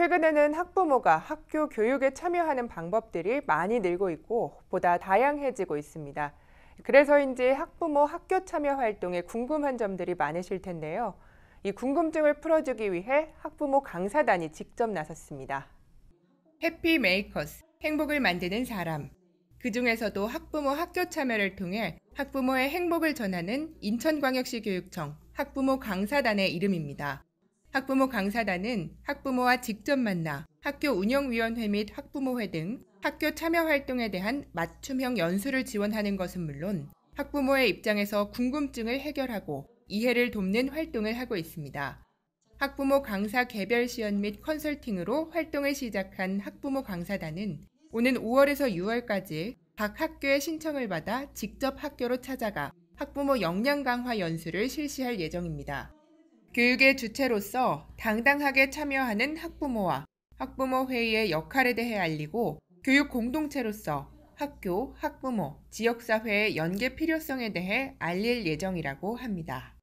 최근에는 학부모가 학교 교육에 참여하는 방법들이 많이 늘고 있고 보다 다양해지고 있습니다. 그래서인지 학부모 학교 참여 활동에 궁금한 점들이 많으실 텐데요. 이 궁금증을 풀어주기 위해 학부모 강사단이 직접 나섰습니다. 해피 메이커스, 행복을 만드는 사람. 그 중에서도 학부모 학교 참여를 통해 학부모의 행복을 전하는 인천광역시 교육청 학부모 강사단의 이름입니다. 학부모 강사단은 학부모와 직접 만나 학교 운영위원회 및 학부모회 등 학교 참여 활동에 대한 맞춤형 연수를 지원하는 것은 물론 학부모의 입장에서 궁금증을 해결하고 이해를 돕는 활동을 하고 있습니다. 학부모 강사 개별 시연 및 컨설팅으로 활동을 시작한 학부모 강사단은 오는 5월에서 6월까지 각 학교의 신청을 받아 직접 학교로 찾아가 학부모 역량 강화 연수를 실시할 예정입니다. 교육의 주체로서 당당하게 참여하는 학부모와 학부모 회의의 역할에 대해 알리고 교육 공동체로서 학교, 학부모, 지역사회의 연계 필요성에 대해 알릴 예정이라고 합니다.